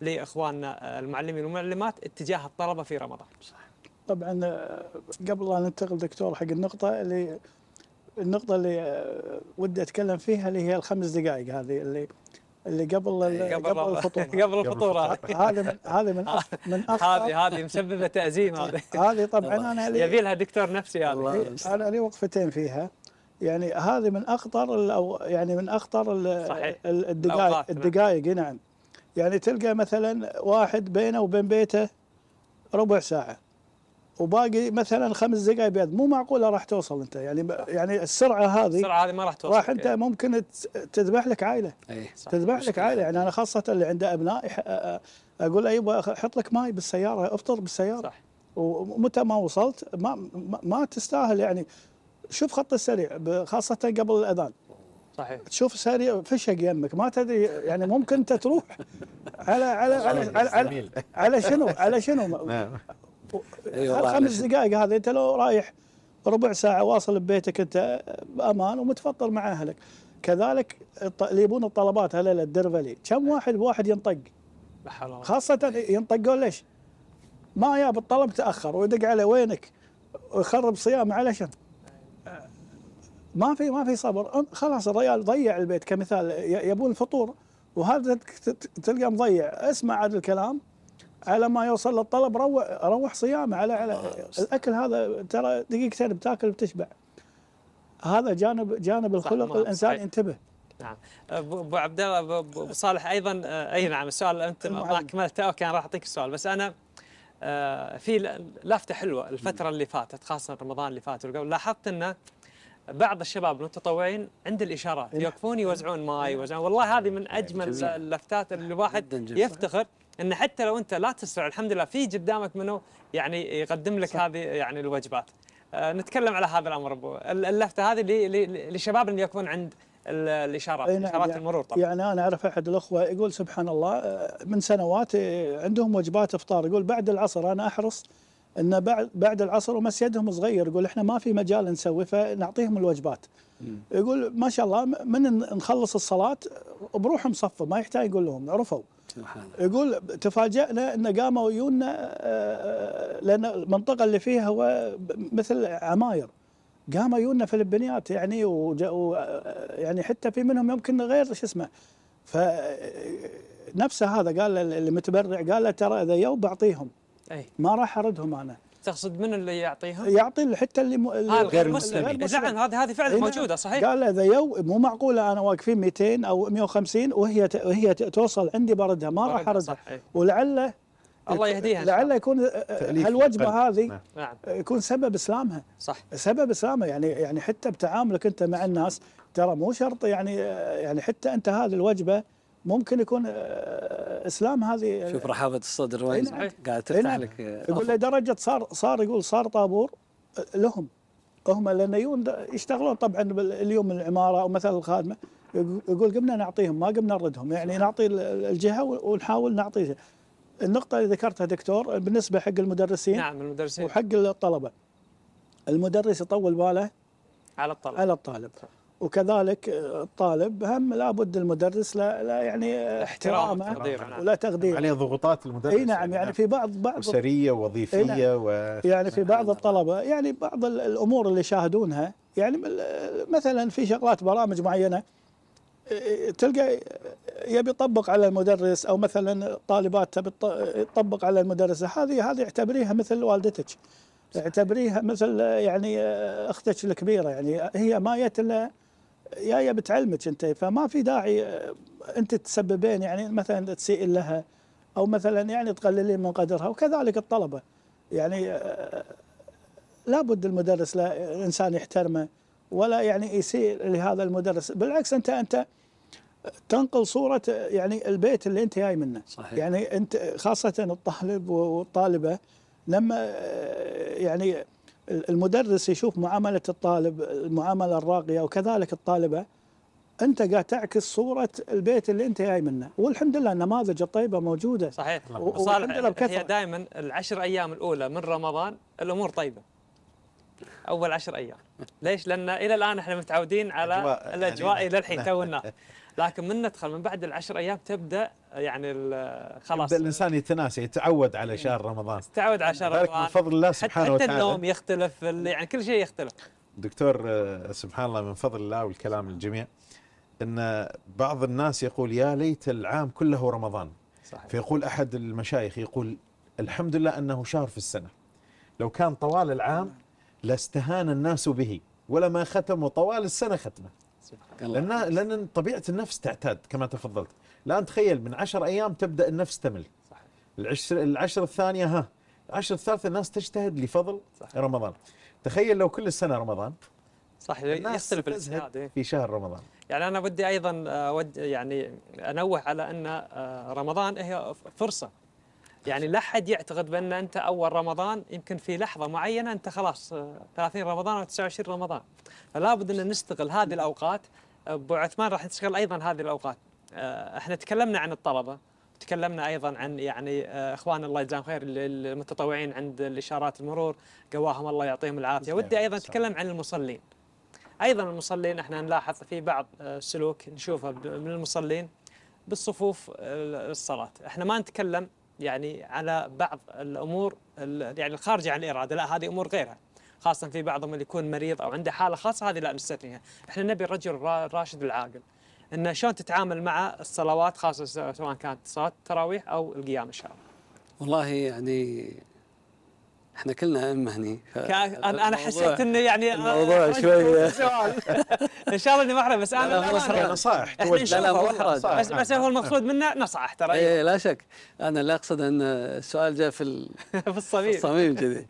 S1: لاخواننا المعلمين والمعلمات اتجاه الطلبه في رمضان. صحيح.
S3: طبعا آه، قبل لا ننتقل دكتور حق النقطه اللي النقطه اللي آه، ودي اتكلم فيها اللي هي الخمس دقائق هذه اللي اللي قبل إيه، قبل, الفطور قبل الفطور هذه هذه من من هذه
S1: هذه مسببه تازيم هذه هذه طبعا انا يبي لها دكتور نفسي هذه
S3: انا لي وقفتين فيها يعني هذه من اخطر او يعني من اخطر الدقائق الدقائق نعم يعني تلقى مثلا واحد بينه وبين بيته ربع ساعة وباقي مثلا خمس دقائق بيض مو معقوله راح توصل انت يعني يعني السرعه هذه السرعه هذه ما راح توصل راح انت يعني. ممكن تذبح لك عائله أيه. تذبح لك عائله يعني انا خاصه اللي عنده ابناء اقول له يبا حط لك ماي بالسياره افطر بالسياره صح ومتى ما وصلت ما ما تستاهل يعني شوف خط السريع خاصه قبل الاذان صحيح تشوف ساري فشق يمك ما تدري يعني ممكن انت تروح على على على على, على, على شنو على شنو نعم. الخمس دقائق هذه انت لو رايح ربع ساعه واصل ببيتك انت بامان ومتفطر مع اهلك كذلك اللي يبون الطلبات هلا الدرفلي كم واحد بواحد ينطق خاصه ينطقون ليش؟ ما يا الطلب تاخر ويدق عليه وينك ويخرب صيام على شنو؟ ما في ما في صبر خلاص الرجال ضيع البيت كمثال يبون الفطور وهذا تلقى مضيع اسمع عاد الكلام على ما يوصل للطلب روح روح صيامه على على آه، الاكل هذا ترى دقيقتين بتاكل بتشبع هذا جانب جانب الخلق الانسان انتبه
S1: نعم أه، ابو عبد الله ابو صالح ايضا أه، اي نعم السؤال انت ما كملته كان راح اعطيك السؤال بس انا في لافته حلوه الفتره اللي فاتت خاصه رمضان اللي فات لاحظت انه بعض الشباب المتطوعين عند الاشارات إيه. يوقفون يوزعون ماي يوزعون والله هذه من إيه، اجمل جميل. اللفتات اللي الواحد يفتخر ان حتى لو انت لا تسرع الحمد لله في قدامك منه يعني يقدم لك صح. هذه يعني الوجبات آه نتكلم على هذا الامر ابو اللفته هذه للشباب اللي يكون عند الاشارات نعم اشارات يعني
S3: المرور طبعا يعني انا اعرف احد الاخوه يقول سبحان الله آه، من سنوات آه، عندهم وجبات افطار يقول بعد العصر انا احرص ان بعد بعد العصر ومسجدهم صغير يقول احنا ما في مجال نسوي فنعطيهم الوجبات م. يقول ما شاء الله من نخلص الصلاه بروحهم صفوا ما يحتاج يقول لهم عرفوا يقول تفاجئنا ان قاموا يونا آه، آه، لان المنطقه اللي فيها هو مثل عماير قاموا يونا في البنيات يعني و آه، يعني حتى في منهم يمكن غير شو اسمه فنفسه هذا قال المتبرع قال له ترى اذا يو بعطيهم أي. ما راح اردهم انا
S1: تقصد من اللي يعطيهم؟
S3: يعطي حتى اللي م... آه غير المسلمين زعم
S1: هذه هذه فعلا إيه، موجوده صحيح قال
S3: اذا يو مو معقوله انا واقفين 200 او 150 وهي ت... وهي توصل عندي بردها ما راح اردها ولعله الله يهديها لعله يكون آه، آه، هالوجبه هذه نعم. نعم. يكون سبب اسلامها صح سبب اسلامها يعني يعني حتى بتعاملك انت مع الناس ترى مو شرط يعني آه، يعني حتى انت هذه الوجبه ممكن يكون آه، اسلام هذه شوف
S4: رحابه الصدر وين نعم. قاعد تفتح نعم. لك آه، يقول
S3: لدرجه صار صار يقول صار طابور آه، لهم هم لان يشتغلون طبعا اليوم العماره او مثلا الخادمه يقول قمنا نعطيهم ما قمنا نردهم يعني نعطي الجهه ونحاول نعطي النقطه اللي ذكرتها دكتور بالنسبه حق المدرسين نعم المدرسين وحق الطلبه المدرس يطول باله على الطالب على الطالب وكذلك الطالب هم لابد المدرس لا, لا يعني احترامه ولا تقدير عليه ضغوطات المدرس اي نعم يعني في بعض بعض اسريه ووظيفيه نعم و... يعني في بعض الطلبه يعني بعض الامور اللي يشاهدونها يعني مثلا في شغلات برامج معينه تلقى يبي يطبق على المدرس او مثلا طالبات تبي تطبق على المدرسه هذه هذه اعتبريها مثل والدتك اعتبريها مثل يعني اختك الكبيره يعني هي ما جت الا جايه بتعلمك انت فما في داعي انت تسببين يعني مثلا تسيئين لها او مثلا يعني تقللين من قدرها وكذلك الطلبه يعني آه، لابد المدرس لا انسان يحترمه ولا يعني يسيء لهذا المدرس بالعكس انت انت تنقل صورة يعني البيت اللي أنت جاي منه صحيح. يعني أنت خاصة الطالب والطالبة لما آه، يعني المدرس يشوف معامله الطالب المعامله الراقيه وكذلك الطالبه انت قاعد تعكس صوره البيت اللي انت جاي منه والحمد لله النماذج الطيبه موجوده صحيح
S1: والحمد لله بكثره هي دائما العشر ايام الاولى من رمضان الامور طيبه اول عشر ايام ليش لان الى الان احنا متعودين على الاجواء الى الحين تونا لكن من ندخل من بعد العشر ايام تبدا يعني خلاص
S2: الانسان يتناسى يتعود على شهر رمضان يتعود
S1: على شهر رمضان بفضل الله سبحانه حتى وتعالى حتى النوم يختلف يعني كل
S2: شيء يختلف دكتور آه، سبحان الله من فضل الله والكلام للجميع ان بعض الناس يقول يا ليت العام كله رمضان صحيح. فيقول احد المشايخ يقول الحمد لله انه شهر في السنه لو كان طوال العام لاستهان الناس به ولا ما ختموا طوال السنه ختمه لان لان طبيعه النفس تعتاد كما تفضلت الان تخيل من 10 ايام تبدا النفس تمل العشر العشر الثانيه ها العشر الثالثه الناس تجتهد لفضل صحيح. رمضان تخيل لو كل السنه رمضان
S1: صح يختلف الاجتهاد إيه. في شهر رمضان يعني انا ودي ايضا أود آه، يعني انوه على ان آه، رمضان هي فرصه يعني لا حد يعتقد بان انت اول رمضان يمكن في لحظه معينه انت خلاص 30 آه، رمضان او 29 رمضان فلا بد ان نستغل هذه الاوقات ابو عثمان راح نستغل ايضا هذه الاوقات آه، احنا تكلمنا عن الطلبه تكلمنا ايضا عن يعني آه، اخوان الله يجزاهم خير المتطوعين عند الاشارات المرور قواهم الله يعطيهم العافيه ودي ايضا اتكلم عن المصلين ايضا المصلين احنا نلاحظ في بعض السلوك آه، نشوفه من المصلين بالصفوف الصلاه احنا ما نتكلم يعني على بعض الامور يعني الخارجه عن الاراده لا هذه امور غيرها خاصه في بعضهم اللي يكون مريض او عنده حاله خاصه هذه لا نستثنيها احنا نبي الرجل الراشد العاقل ان شلون تتعامل مع الصلوات خاصه سواء كانت صلاه التراويح او القيام ان شاء الله.
S4: والله يعني احنا كلنا ائمه هني انا حسيت انه
S1: يعني الموضوع شوي ان شاء الله اني محرم بس انا لا لا نصائح لا لا محرج بس بس هو المقصود
S4: منه نصائح ترى اي لا شك انا لا اقصد ان السؤال جاء في في الصميم الصميم كذي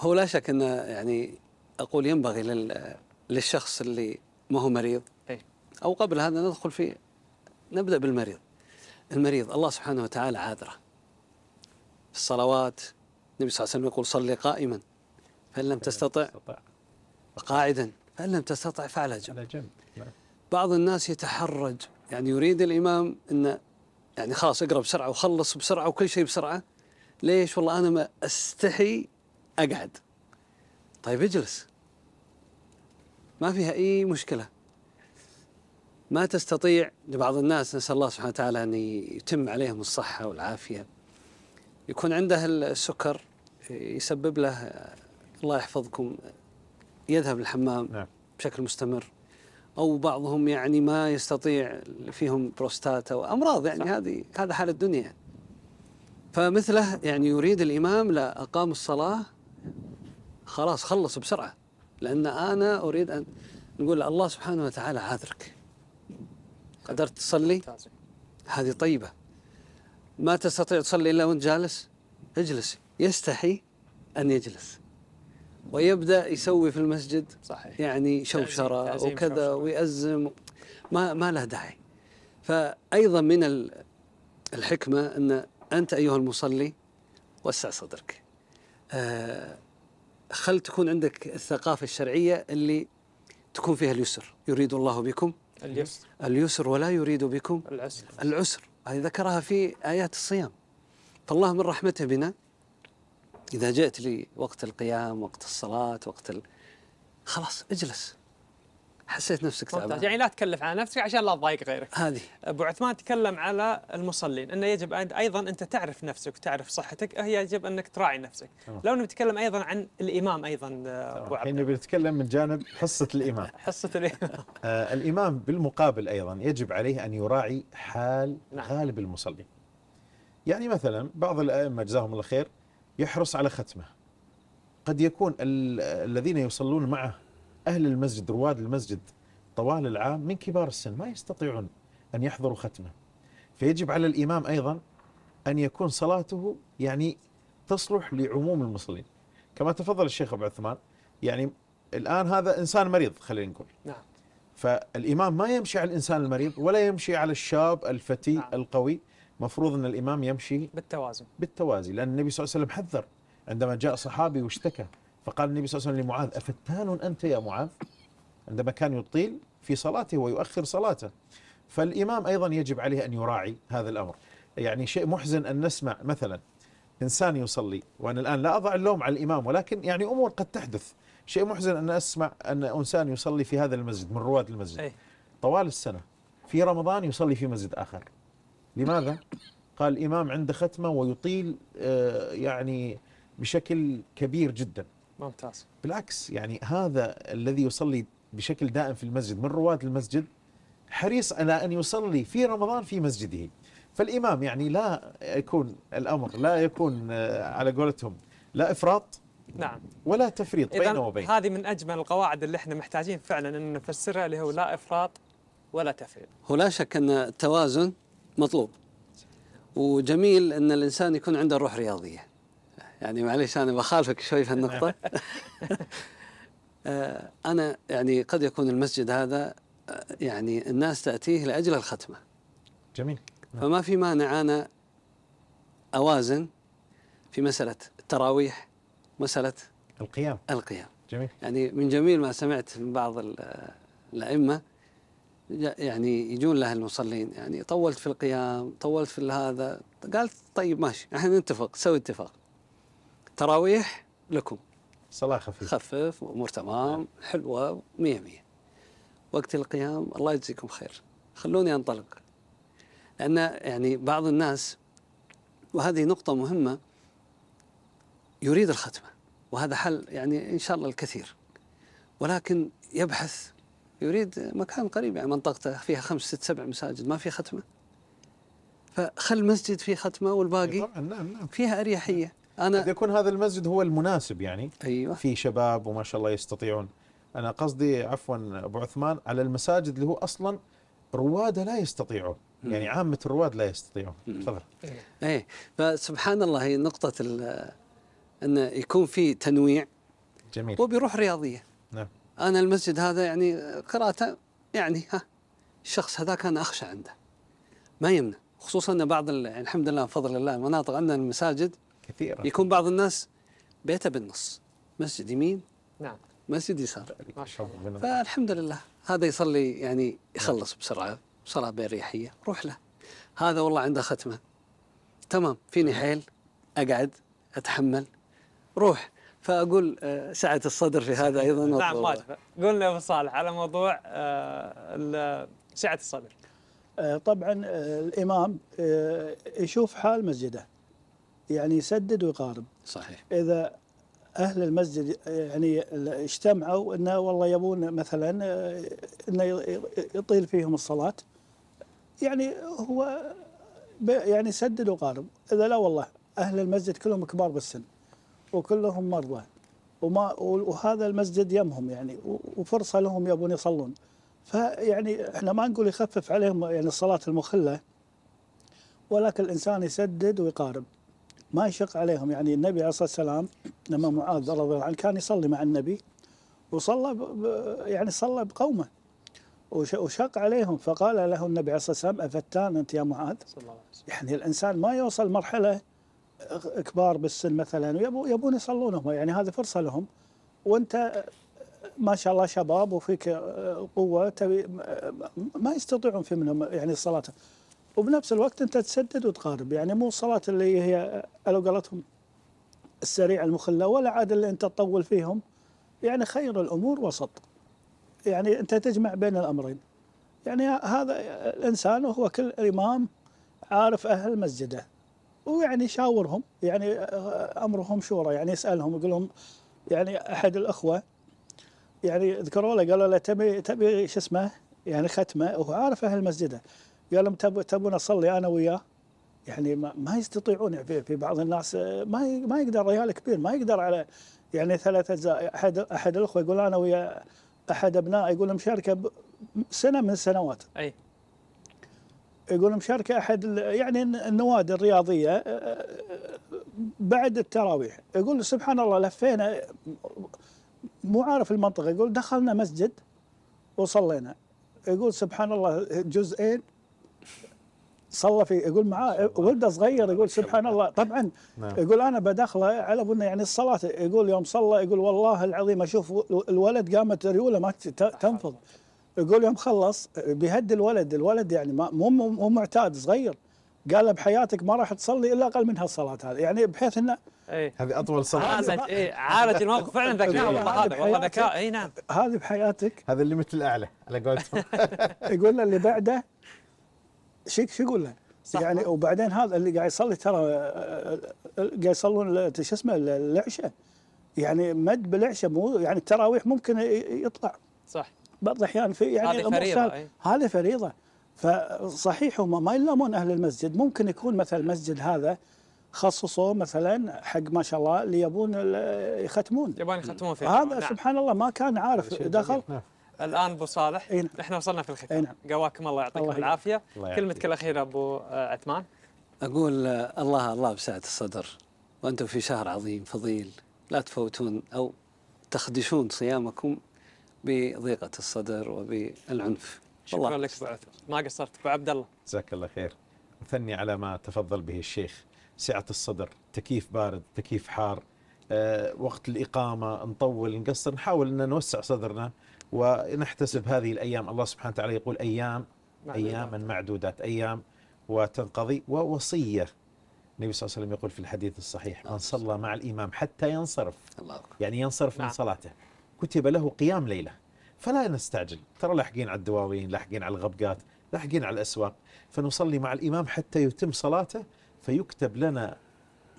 S4: هو لا شك انه يعني اقول ينبغي للشخص اللي ما هو مريض أو قبل هذا ندخل في نبدأ بالمريض المريض الله سبحانه وتعالى عاذره في الصلوات النبي صلى الله عليه وسلم يقول صلي قائما فإن لم تستطع قاعدا فإن لم تستطع فعلى جنب نعم. بعض الناس يتحرج يعني يريد الإمام أن يعني خلاص اقرأ بسرعة وخلص بسرعة وكل شيء بسرعة ليش والله أنا ما أستحي أقعد طيب اجلس ما فيها أي مشكلة ما تستطيع لبعض الناس نسأل الله سبحانه وتعالى أن يتم عليهم الصحة والعافية يكون عنده السكر يسبب له الله يحفظكم يذهب للحمام نعم. بشكل مستمر أو بعضهم يعني ما يستطيع فيهم بروستات وامراض يعني هذه هذا حال الدنيا فمثله يعني يريد الإمام لا أقام الصلاة خلاص خلص بسرعة لأن أنا أريد أن نقول الله سبحانه وتعالى عاذرك قدرت تصلي هذه طيبة ما تستطيع تصلي إلا وأنت جالس اجلس يستحي أن يجلس ويبدأ يسوي في المسجد صحيح. يعني شوشرة تعزيم وكذا شوشرة. ويأزم ما, ما له داعي فأيضا من الحكمة أن أنت أيها المصلي وسع صدرك آه، خل تكون عندك الثقافة الشرعية اللي تكون فيها اليسر يريد الله بكم اليسر اليسر ولا يريد بكم العسر العسر هذه ذكرها في آيات الصيام فالله من رحمته بنا إذا جئت لي وقت القيام وقت الصلاة وقت ال... خلاص اجلس حسيت نفسك تعبان
S1: يعني لا تكلف على نفسك عشان لا تضايق غيرك هذه ابو عثمان تكلم على المصلين انه يجب ايضا انت تعرف نفسك وتعرف صحتك هي يجب انك تراعي نفسك أوه. لو نتكلم ايضا عن الامام ايضا آه،
S2: ابو عبد الحين بنتكلم من جانب حصه الامام
S1: حصه الامام
S2: آه الامام بالمقابل ايضا يجب عليه ان يراعي حال نعم. غالب المصلين يعني مثلا بعض الائمه جزاهم الله خير يحرص على ختمه قد يكون الذين يصلون معه أهل المسجد رواد المسجد طوال العام من كبار السن ما يستطيعون أن يحضروا ختمة فيجب على الإمام أيضا أن يكون صلاته يعني تصلح لعموم المصلين كما تفضل الشيخ أبو عثمان يعني الآن هذا إنسان مريض خلينا نقول نعم فالإمام ما يمشي على الإنسان المريض ولا يمشي على الشاب الفتي نعم. القوي مفروض أن الإمام يمشي بالتوازي بالتوازي لأن النبي صلى الله عليه وسلم حذر عندما جاء صحابي واشتكى فقال النبي صلى الله عليه وسلم لمعاذ أفتان أنت يا معاذ عندما كان يطيل في صلاته ويؤخر صلاته فالإمام أيضا يجب عليه أن يراعي هذا الأمر يعني شيء محزن أن نسمع مثلا إنسان يصلي وأنا الآن لا أضع اللوم على الإمام ولكن يعني أمور قد تحدث شيء محزن أن أسمع أن إنسان يصلي في هذا المسجد من رواد المسجد طوال السنة في رمضان يصلي في مسجد آخر لماذا؟ قال الإمام عنده ختمة ويطيل آه، يعني بشكل كبير جدا ممتاز بالعكس يعني هذا الذي يصلي بشكل دائم في المسجد من رواد المسجد حريص على أن يصلي في رمضان في مسجده فالإمام يعني لا يكون الأمر لا يكون آه، على قولتهم لا إفراط نعم ولا تفريط بينه وبين
S1: هذه من أجمل القواعد اللي احنا محتاجين فعلا أن نفسرها اللي هو لا إفراط ولا تفريط
S4: هو لا شك أن التوازن مطلوب وجميل أن الإنسان يكون عنده روح رياضية يعني معليش انا بخالفك شوي في النقطه نعم. آه، انا يعني قد يكون المسجد هذا آه، يعني الناس تاتيه لاجل الختمه جميل نعم. فما في مانع انا اوازن في مساله التراويح مساله
S2: القيام القيام
S4: جميل يعني من جميل ما سمعت من بعض آه، الائمه يعني يجون له المصلين يعني طولت في القيام طولت في هذا قالت طيب ماشي احنا نتفق سوي اتفاق تراويح لكم صلاة خفيفة خفف وأمور تمام حلوة مية مية وقت القيام الله يجزيكم خير خلوني أنطلق لأن يعني بعض الناس وهذه نقطة مهمة يريد الختمة وهذا حل يعني إن شاء الله الكثير ولكن يبحث يريد مكان قريب يعني منطقته فيها خمس ست سبع مساجد ما في ختمة فخل مسجد فيه ختمة والباقي نعم،
S2: نعم. فيها أريحية انا قد يكون هذا المسجد هو المناسب يعني ايوه في شباب وما شاء الله يستطيعون انا قصدي عفوا ابو عثمان على المساجد اللي هو اصلا رواده لا يستطيعون يعني عامه الرواد لا يستطيعون تفضل ايه فسبحان
S4: الله هي نقطه ان يكون في تنويع جميل وبروح رياضيه نعم انا المسجد هذا يعني قراءته يعني ها الشخص هذاك انا اخشى عنده ما يمنع خصوصا ان بعض الحمد لله بفضل الله المناطق عندنا المساجد كثيرة يكون بعض الناس بيته بالنص مسجد يمين نعم مسجد يسار ما شاء الله فالحمد لله هذا يصلي يعني يخلص نعم. بسرعة صلاة بأريحية روح له هذا والله عنده ختمة تمام فيني نعم. حيل أقعد أتحمل روح فاقول آه، سعه الصدر في هذا
S3: ايضا نعم واجبه
S1: قلنا يا ابو صالح على موضوع آه، سعه الصدر
S3: آه، طبعا الامام يشوف حال مسجده يعني يسدد ويقارب صحيح اذا اهل المسجد يعني اجتمعوا انه والله يبون مثلا آه، انه يطيل فيهم الصلاه يعني هو يعني سدد وقارب اذا لا والله اهل المسجد كلهم كبار بالسن وكلهم مرضى وما وهذا المسجد يمهم يعني وفرصه لهم يبون يصلون فيعني احنا ما نقول يخفف عليهم يعني الصلاه المخله ولكن الانسان يسدد ويقارب ما يشق عليهم يعني النبي عليه الصلاه والسلام لما معاذ رضي الله عنه كان يصلي مع النبي وصلى يعني صلى بقومه وشق عليهم فقال له النبي عليه الصلاه والسلام افتان انت يا معاذ؟ يعني الانسان ما يوصل مرحله كبار بالسن مثلا ويبون يصلون هم يعني هذه فرصه لهم وانت ما شاء الله شباب وفيك قوه تبي ما يستطيعون في منهم يعني الصلاه وبنفس الوقت انت تسدد وتقارب يعني مو الصلاه اللي هي على قولتهم السريع المخله ولا عاد اللي انت تطول فيهم يعني خير الامور وسط يعني انت تجمع بين الامرين يعني هذا الانسان وهو كل امام عارف اهل مسجده ويعني شاورهم يعني امرهم شورى يعني يسالهم يقول لهم يعني احد الاخوه يعني ذكروا له قالوا له تبي تبي شو اسمه يعني ختمه وهو عارف اهل مسجده قال لهم تبون اصلي انا وياه يعني ما, ما يستطيعون في, في بعض الناس ما ما يقدر ريال كبير ما يقدر على يعني ثلاث اجزاء احد احد الاخوه يقول انا ويا احد ابناء يقول مشاركه سنه من السنوات اي يقول مشاركه احد يعني النوادي الرياضيه بعد التراويح يقول سبحان الله لفينا مو عارف المنطقه يقول دخلنا مسجد وصلينا يقول سبحان الله جزئين صلى في يقول معاه ولده صغير يقول سبحان الله طبعا نعم. يقول انا بدخله على ابونا يعني الصلاه يقول يوم صلى يقول والله العظيم اشوف الولد قامت ريوله ما تنفض يقول يوم خلص بهد الولد الولد يعني مو مو معتاد صغير قال بحياتك ما راح تصلي الا اقل من هالصلاه هذه يعني بحيث انه ايه هذه اطول صلاه عالج ايه عالج الموقف فعلا ذكاء والله هذا والله ذكاء اي نعم هذه بحياتك هذا الليمت الاعلى على قولتهم يقول اللي بعده شو شو اقول له؟ يعني وبعدين هذا اللي قاعد يصلي ترى قاعد يصلون شو اسمه العشاء يعني مد بالعشاء مو يعني التراويح ممكن يطلع صح بعض الاحيان في يعني هذه فريضه إيه. هذه فريضه فصحيح هم ما يلومون اهل المسجد ممكن يكون مثلا المسجد هذا خصصوه مثلا حق ما شاء الله اللي يبون يختمون يبون يختمون فيه هذا نعم. سبحان الله ما كان عارف دخل الان ابو
S1: صالح نعم. احنا وصلنا في الختام نعم. قواكم الله يعطيكم الله العافيه الله كلمتك الاخيره ابو آه، عثمان
S4: اقول آه، الله الله بسعه الصدر وانتم في شهر عظيم فضيل لا تفوتون او تخدشون
S2: صيامكم بضيقه الصدر وبالعنف شكرا
S1: لك ابو عثمان ما
S2: قصرت ابو عبد الله جزاك الله خير مثني على ما تفضل به الشيخ سعه الصدر تكييف بارد تكييف حار أه وقت الإقامة نطول نقصر نحاول أن نوسع صدرنا ونحتسب هذه الأيام الله سبحانه وتعالى يقول أيام أياما معدودات أيام وتنقضي ووصية النبي صلى الله عليه وسلم يقول في الحديث الصحيح من صلى مع الإمام حتى ينصرف الله يعني ينصرف من نعم. صلاته كتب له قيام ليلة فلا نستعجل ترى لاحقين على الدواوين لاحقين على الغبقات لاحقين على الأسواق فنصلي مع الإمام حتى يتم صلاته فيكتب لنا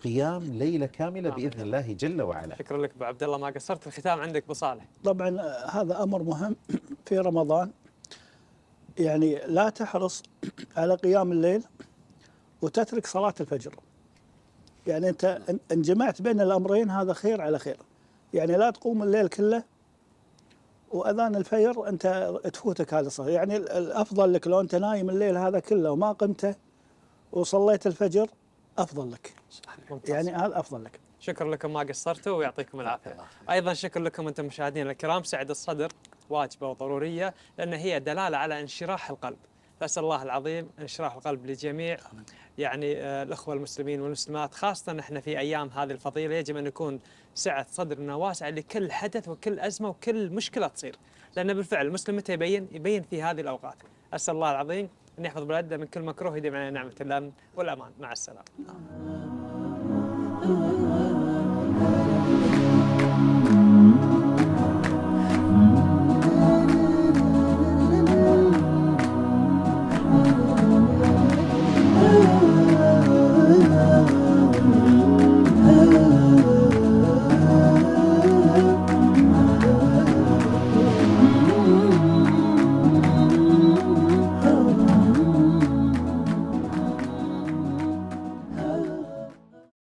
S3: قيام ليله كامله باذن الله جل وعلا.
S1: شكرا لك ابو عبد الله ما قصرت الختام عندك بصالح.
S3: طبعا آه، هذا امر مهم في رمضان يعني لا تحرص على قيام الليل وتترك صلاه الفجر. يعني انت ان جمعت بين الامرين هذا خير على خير. يعني لا تقوم الليل كله واذان الفجر انت تفوتك هذا الصلاه، يعني الافضل لك لو انت نايم الليل هذا كله وما قمته وصليت الفجر افضل لك ممتاز. يعني هذا افضل لك
S1: شكرا لكم ما قصرتوا ويعطيكم العافيه ايضا شكر لكم انتم مشاهدينا الكرام سعد الصدر واجبه وضروريه لان هي دلاله على انشراح القلب فاسال الله العظيم انشراح القلب للجميع يعني آه، الاخوه المسلمين والمسلمات خاصه احنا في ايام هذه الفضيله يجب ان يكون سعه صدرنا واسعه لكل حدث وكل ازمه وكل مشكله تصير لان بالفعل المسلم متى يبين؟ يبين في هذه الاوقات اسال الله العظيم أن يحفظ بلادنا من كل مكروه يديم علينا نعمة الأمن والأمان مع السلامة آه.